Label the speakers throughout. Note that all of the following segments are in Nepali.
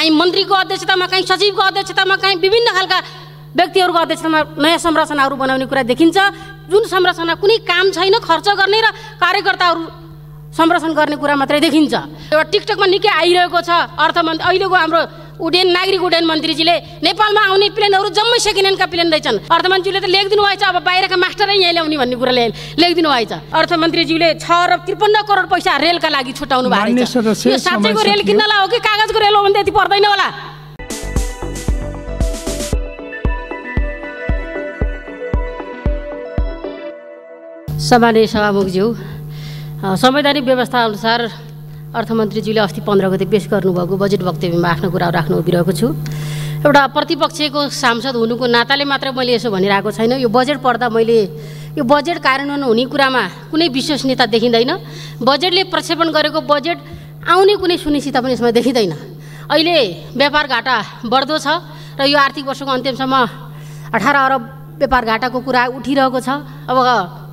Speaker 1: काहीँ मन्त्रीको अध्यक्षतामा काहीँ सचिवको अध्यक्षतामा काहीँ विभिन्न खालका व्यक्तिहरूको अध्यक्षतामा नयाँ संरचनाहरू बनाउने कुरा देखिन्छ जुन संरचना कुनै काम छैन खर्च गर्ने र कार्यकर्ताहरू संरक्षण गर्ने कुरा मात्रै देखिन्छ एउटा टिकटकमा निकै आइरहेको छ अर्थमन्त्री अहिलेको हाम्रो उड्डयन नागरिक उड्डयन मन्त्रीजीले नेपालमा आउने प्लेनहरू जम्मै सेकेन्ड प्लेन रहेछन् अर्थमन्त्रीले त लेखिदिनु भएछ अब बाहिरका मास्टरै यहाँ ल्याउने भन्ने कुरा लेखिदिनु भएछ अर्थमन्त्रीज्यूले छ अरब त्रिपन्न करोड पैसा रेलका लागि छुट्याउनु भएको छ साँच्चैको रेल किन्नलाई हो कि कागजको रेल हो भने त्यति पर्दैन होला सभामुखज्यू संवैधानिक व्यवस्था अनुसार अर्थमन्त्रीज्यूले अस्ति पन्ध्र गते पेस गर्नुभएको बजेट वक्तव्यमा आफ्नो कुरा राख्नु उभिरहेको छु एउटा प्रतिपक्षको सांसद हुनुको नाताले मात्र मैले यसो भनिरहेको छैन यो बजेट पढ्दा मैले यो बजेट कार्यान्वयन हुने कुरामा कुनै विश्वसनीयता देखिँदैन बजेटले प्रक्षेपण गरेको बजेट आउने कुनै सुनिश्चितता पनि यसमा देखिँदैन अहिले व्यापार घाटा बढ्दो छ र यो आर्थिक वर्षको अन्त्यसम्म अठार अरब व्यापार घाटाको कुरा उठिरहेको छ अब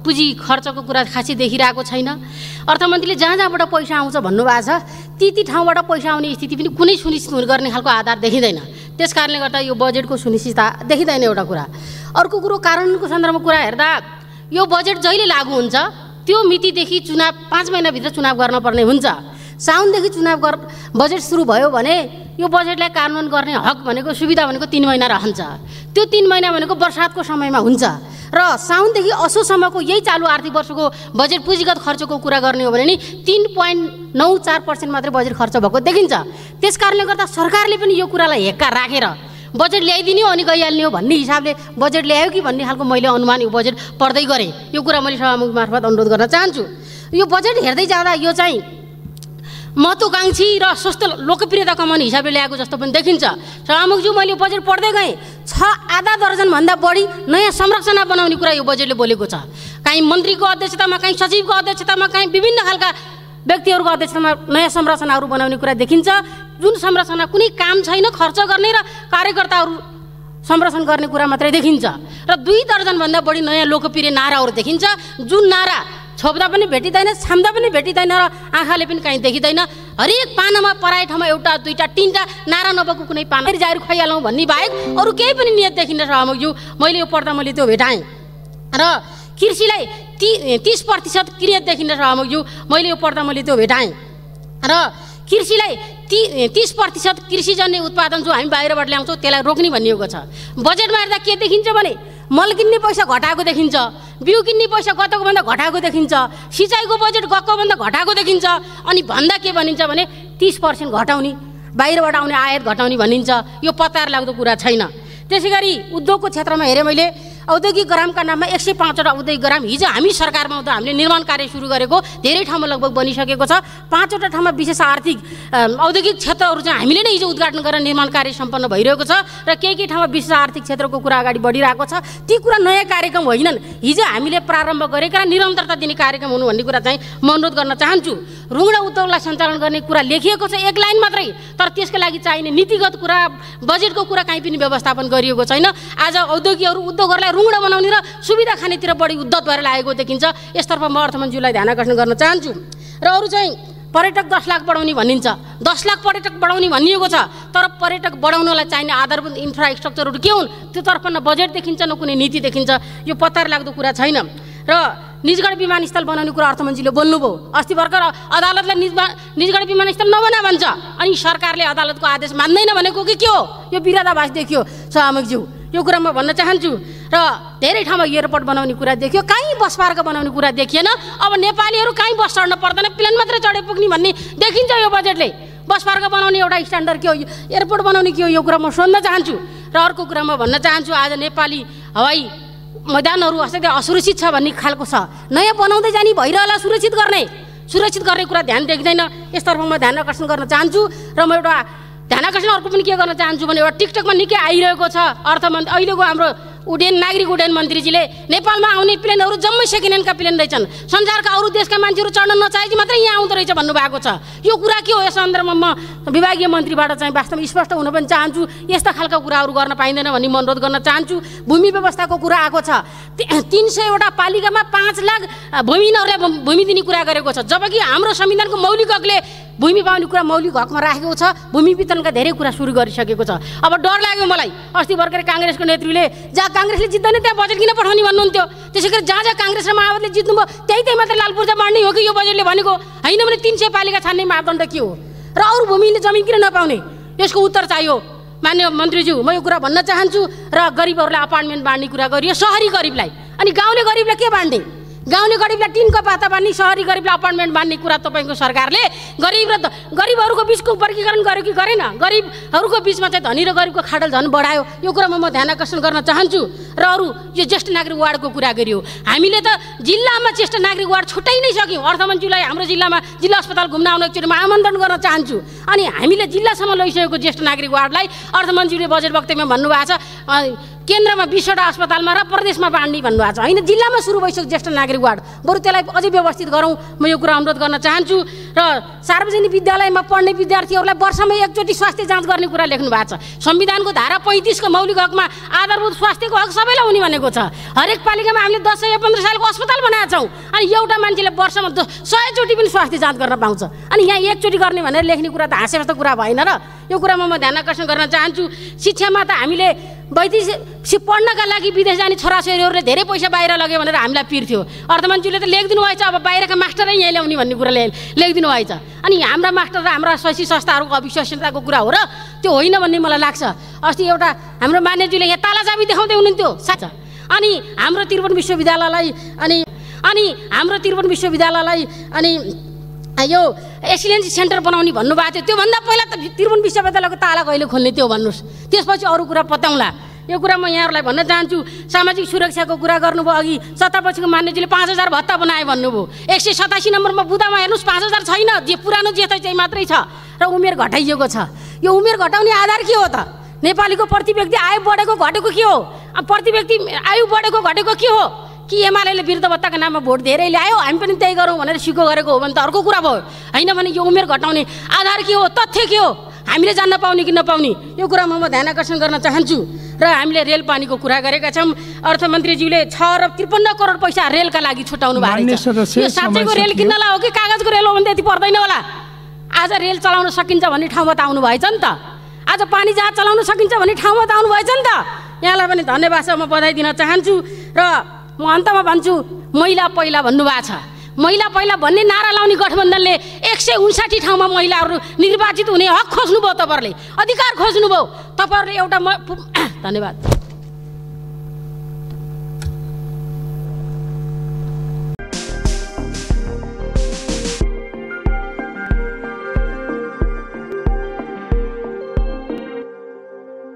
Speaker 1: पुँजी खर्चको कुरा खासै देखिरहेको छैन अर्थमन्त्रीले जहाँ जहाँबाट पैसा आउँछ भन्नुभएको छ ती ती ठाउँबाट पैसा आउने स्थिति पनि कुनै सुनिश्चित गर्ने खालको आधार देखिँदैन त्यस कारणले गर्दा यो बजेटको सुनिश्चितता देखिँदैन एउटा कुरा अर्को कुरो कानुनको सन्दर्भमा कुरा हेर्दा यो बजेट जहिले लागू हुन्छ त्यो मितिदेखि चुनाव पाँच महिनाभित्र चुनाव गर्न पर्ने हुन्छ साउनदेखि चुनाव गर बजेट सुरु भयो भने यो बजेटलाई कार्यान्वयन गर्ने हक भनेको सुविधा भनेको तिन महिना रहन्छ त्यो तिन महिना भनेको बर्सातको समयमा हुन्छ र साउनदेखि असोसम्मको यही चालु आर्थिक वर्षको बजेट पुँजीगत खर्चको कुरा गर्ने हो भने नि तिन पोइन्ट नौ चार पर्सेन्ट मात्रै बजेट खर्च भएको देखिन्छ त्यस कारणले गर्दा सरकारले पनि यो कुरालाई हेक्का राखेर बजेट ल्याइदिने हो अनि गइहाल्ने हो भन्ने हिसाबले बजेट ल्यायो कि भन्ने खालको मैले अनुमान यो बजेट पढ्दै गरेँ यो कुरा मैले सभामुख मार्फत अनुरोध गर्न चाहन्छु यो बजेट हेर्दै जाँदा यो चाहिँ महत्त्वकाङ्क्षी र स्वस्थ लोकप्रियता कमाउने हिसाबले ल्याएको जस्तो पनि देखिन्छ सभामुखज्यू मैले बजेट पढ्दै गएँ छ आधा दर्जनभन्दा बढी नयाँ संरचना बनाउने कुरा यो बजेटले बोलेको छ काहीँ मन्त्रीको अध्यक्षतामा काहीँ सचिवको अध्यक्षतामा काहीँ विभिन्न खालका व्यक्तिहरूको अध्यक्षतामा नयाँ संरचनाहरू बनाउने कुरा देखिन्छ जुन संरचना कुनै काम छैन खर्च गर्ने र कार्यकर्ताहरू संरक्षण गर्ने कुरा मात्रै देखिन्छ र दुई दर्जनभन्दा बढी नयाँ लोकप्रिय नाराहरू देखिन्छ जुन नारा छोप्दा पनि भेटिँदैन छाम्दा पनि भेटिँदैन र आँखाले पनि कहीँ देखिँदैन हरेक पानामा पराए ठाउँमा एउटा दुईवटा तिनवटा नारा नभएको कुनै पाना जाहरू खुवाइहालौँ भन्ने बाहेक अरू केही पनि नियत देखिँदैन छ यो मैले यो पर्दा मैले त्यो भेटाएँ र कृषिलाई ती तिस प्रतिशत क्रियत देखिँदैछ अमुक मैले यो पर्दा मैले त्यो भेटाएँ र कृषिलाई ती तिस प्रतिशत कृषिजन्य उत्पादन जो हामी बाहिरबाट ल्याउँछौँ त्यसलाई रोक्ने भनिएको छ बजेटमा हेर्दा के देखिन्छ भने मल किन्ने पैसा घटाएको देखिन्छ बिउ किन्ने पैसा गतको भन्दा घटाएको देखिन्छ सिँचाइको बजेट गएको भन्दा घटाएको देखिन्छ अनि भन्दा के भनिन्छ भने तिस पर्सेन्ट घटाउने बाहिरबाट आउने आयात घटाउने भनिन्छ यो पत्तार लाग्दो कुरा छैन त्यसै गरी उद्योगको क्षेत्रमा हेरेँ मैले औद्योगिक ग्रामका नाममा एक सय पाँचवटा औद्योगिक ग्राम हिजो हामी सरकारमा आउँदा हामीले निर्माण कार्य सुरु गरेको धेरै ठाउँमा लगभग बनिसकेको छ पाँचवटा ठाउँमा विशेष आर्थिक औद्योगिक क्षेत्रहरू चाहिँ हामीले नै हिजो उद्घाटन गरेर निर्माण कार्य सम्पन्न भइरहेको छ र केही केही ठाउँमा विशेष आर्थिक क्षेत्रको कुरा अगाडि बढिरहेको छ ती कुरा नयाँ कार्यक्रम होइनन् हिजो हामीले प्रारम्भ गरेका र निरन्तरता दिने कार्यक्रम हुनु भन्ने कुरा चाहिँ म अनुरोध गर्न चाहन्छु ऋण उद्योगलाई सञ्चालन गर्ने कुरा लेखिएको छ एक लाइन मात्रै तर त्यसको लागि चाहिने नीतिगत कुरा बजेटको कुरा काहीँ पनि व्यवस्थापन गरिएको छैन आज औद्योगिकहरू उद्योगहरूलाई रुङ्गडा बनाउने र सुविधा खानेतिर बढी उद्धत भएर लागेको देखिन्छ यसतर्फ म अर्थमन्त्रीलाई ध्यान आकर्षण गर्न चाहन्छु र अरू चाहिँ पर्यटक दस लाख बढाउने भनिन्छ दस लाख पर्यटक बढाउने भनिएको छ तर पर्यटक बढाउनलाई चाहिने आधारभूत इन्फ्रास्ट्रक्चरहरू के हुन् त्योतर्फ न बजेट देखिन्छ न कुनै नीति देखिन्छ यो पत्तार लाग्दो कुरा छैन र निजगढ विमानस्थल बनाउने कुरा अर्थमन्त्रीले बोल्नुभयो अस्ति भर्खर अदालतले निजमा निजगढ विमानस्थल नबना भन्छ अनि सरकारले अदालतको आदेश मान्दैन भनेको कि के हो यो विरोधाभास देखियो सहमकज्यू यो कुरा म भन्न चाहन्छु र धेरै ठाउँमा एयरपोर्ट बनाउने कुरा देखियो कहीँ बस पार्क बनाउने कुरा देखिएन अब नेपालीहरू कहीँ बस चढ्न पर्दैन प्लेन मात्रै चढे पुग्ने भन्ने देखिन्छ यो बजेटले बस पार्क बनाउने एउटा स्ट्यान्डर्ड के हो एयरपोर्ट बनाउने के हो यो कुरा म सोध्न चाहन्छु र अर्को कुरा म भन्न चाहन्छु आज नेपाली हवाई मैदानहरू असाध्यै असुरक्षित छ भन्ने खालको छ नयाँ बनाउँदै जाने भइरहला सुरक्षित गर्ने सुरक्षित गर्ने कुरा ध्यान देख्दैन यसतर्फ म ध्यान आकर्षण गर्न चाहन्छु र म एउटा ध्यानाकर्षण अर्को पनि के गर्न चाहन्छु भने एउटा टिकटकमा निकै आइरहेको छ अर्थमन्त्री अहिलेको हाम्रो उडेन नागरिक उड्डयन मन्त्रीजीले नेपालमा आउने प्लेनहरू जम्मै सेकेन्ड ह्यान्डका प्लेन रहेछन् संसारका अरू देशका मान्छेहरू चढ्न नचाहे मात्रै यहाँ आउँदो रहेछ भन्नुभएको छ यो कुरा के हो यस सन्दर्भमा म विभागीय मन्त्रीबाट चाहिँ वास्तवमा स्पष्ट हुन पनि चाहन्छु यस्ता खालका कुराहरू गर्न पाइँदैन भन्ने म अनुरोध गर्न चाहन्छु भूमि व्यवस्थाको कुरा आएको छ तिन सयवटा पालिकामा पाँच लाख भूमिहीनहरूलाई भूमि दिने कुरा गरेको छ जबकि हाम्रो संविधानको मौलिक हकले भूमि पाउने कुरा मौलिक हकमा राखेको छ भूमि वितरणका धेरै कुरा सुरु गरिसकेको छ अब डर लाग्यो मलाई अस्ति भर्खरै काङ्ग्रेसको नेतृत्वले जहाँ काङ्ग्रेसले जित्दैन त्यहाँ बजेट किन पठाउने भन्नुहुन्थ्यो त्यसै गरी जहाँ जहाँ काङ्ग्रेस र माओवादीले जित्नुभयो त्यही त्यही मात्रै लाल पूर्जा बाँड्ने हो कि यो बजेटले भनेको होइन भने तिन सय पालिका छान्ने मापदण्ड के हो र अरू भूमिले जमिन किन नपाउने यसको उत्तर चाहियो मान्य मन्त्रीज्यू म यो कुरा भन्न चाहन्छु र गरिबहरूलाई अपार्टमेन्ट बाँड्ने कुरा गरियो सहरी गरिबलाई अनि गाउँले गरिबलाई के बाँड्ने गाउँले गरिबलाई टिनको पाता बाँध्ने सहरी गरिबलाई अपोइन्टमेन्ट बाँध्ने कुरा तपाईँको सरकारले गरिब र गरिबहरूको बिचको वर्गीकरण गर्यो कि गरेन गरिबहरूको बिचमा चाहिँ धनी र गरिबको खाडल झन् बढायो यो कुरामा म ध्यान आकर्षण गर्न चाहन्छु र अरू यो ज्येष्ठ नागरिक वार्डको कुरा गरियो हामीले त जिल्लामा ज्येष्ठ नागरिक वार्ड छुट्टै नै सक्यौँ अर्थमन्त्रीलाई हाम्रो जिल्लामा जिल्ला अस्पताल घुम्न आउन एकचोटि म आमन्त्रण गर्न चाहन्छु अनि हामीले जिल्लासम्म लैसकेको ज्येष्ठ नागरिक वार्डलाई अर्थमन्त्रीले बजेट वक्तव्यमा भन्नुभएको छ केन्द्रमा बिसवटा अस्पतालमा र प्रदेशमा बाँड्ने भन्नुभएको छ होइन जिल्लामा सुरु भइसक्यो ज्येष्ठ नागरिक वार्ड बरु त्यसलाई अझै व्यवस्थित गरौँ म यो कुरा अनुरोध गर्न चाहन्छु र सार्वजनिक विद्यालयमा पढ्ने विद्यार्थीहरूलाई वर्षमा एकचोटि स्वास्थ्य जाँच गर्ने कुरा लेख्नु भएको छ संविधानको धारा पैँतिसको मौलिक हकमा आधारभूत स्वास्थ्यको हक सबैलाई हुने भनेको छ हरेक पालिकामा हामीले दस सय पन्ध्र सालको अस्पताल बनाएको छौँ अनि एउटा मान्छेले वर्षमा सयचोटि पनि स्वास्थ्य जाँच गर्न पाउँछ अनि यहाँ एकचोटि गर्ने भनेर लेख्ने कुरा त हाँसे जस्तो कुरा भएन र यो कुरामा म ध्यान आकर्षण गर्न चाहन्छु शिक्षामा त हामीले वैदेश पढ्नका लागि विदेश जाने छोराछोरीहरूले धेरै पैसा बाहिर लग्यो भनेर हामीलाई पिर्थ्यो अर्थमन्त्रीले त लेखिदिनु भएछ अब बाहिरका मास्टरै यहाँ ल्याउने भन्ने कुराले लेखिदिनु भएछ अनि हाम्रा मास्टर र हाम्रा शैक्षिक संस्थाहरूको अविश्वसनीयताको कुरा हो र त्यो होइन भन्ने मलाई लाग्छ अस्ति एउटा हाम्रो मान्यज्यूले यहाँ तालाजाबी देखाउँदै हुनुहुन्थ्यो साँच्छ अनि हाम्रो त्रिभुवन विश्वविद्यालयलाई अनि अनि हाम्रो त्रिभुवन विश्वविद्यालयलाई अनि यो एसिडेन्सी सेन्टर बनाउने भन्नुभएको थियो त्योभन्दा पहिला त त्रिभुवन विश्वविद्यालयको ताला कहिले खोल्ने त्यो भन्नुहोस् त्यसपछि अरू कुरा बताउँला यो कुरा म यहाँहरूलाई भन्न चाहन्छु सामाजिक सुरक्षाको कुरा गर्नुभयो अघि सत्तापछिको मान्यजीले पाँच हजार भत्ता बनाए भन्नुभयो एक सय सतासी नम्बरमा बुदामा हेर्नुहोस् पाँच हजार छैन जे पुरानो जे चाहिँ मात्रै छ र उमेर घटाइएको छ यो उमेर घटाउने आधार के हो त नेपालीको प्रति व्यक्ति आयु बढेको घटेको के हो प्रति व्यक्ति आयु बढेको घटेको के हो कि एमाले वृद्ध भत्ताको नाममा भोट धेरै ल्यायो हामी पनि त्यही गरौँ भनेर सिको गरेको हो भने त अर्को कुरा भयो होइन भने यो उमेर घटाउने आधार के हो तथ्य के हो हामीले जान्न पाउने कि नपाउने यो कुरामा म ध्यान आकर्षण गर्न चाहन्छु र हामीले रेल पानीको कुरा गरेका छौँ अर्थमन्त्रीज्यूले छ अरब त्रिपन्न करोड पैसा रेलका लागि छुट्याउनु भएको छ यो साँच्चैको रेल किन्नलाई हो कि कागजको रेल हो भने त्यति पर्दैन होला आज रेल चलाउन सकिन्छ भन्ने ठाउँमा त आउनु भएछ नि त आज पानी जहाज चलाउन सकिन्छ भन्ने ठाउँमा त आउनु भएछ नि त यहाँलाई पनि धन्यवाद छ म बधाई दिन चाहन्छु र म अन्तमा भन्छु महिला पहिला भन्नुभएको छ महिला पहिला भन्ने नारा लाउने गठबन्धनले एक सय उन्साठी ठाउँमा महिलाहरू निर्वाचित हुने हक खोज्नुभयो तपाईँहरूले अधिकार खोज्नुभयो तपाईँहरूले एउटा म धन्यवाद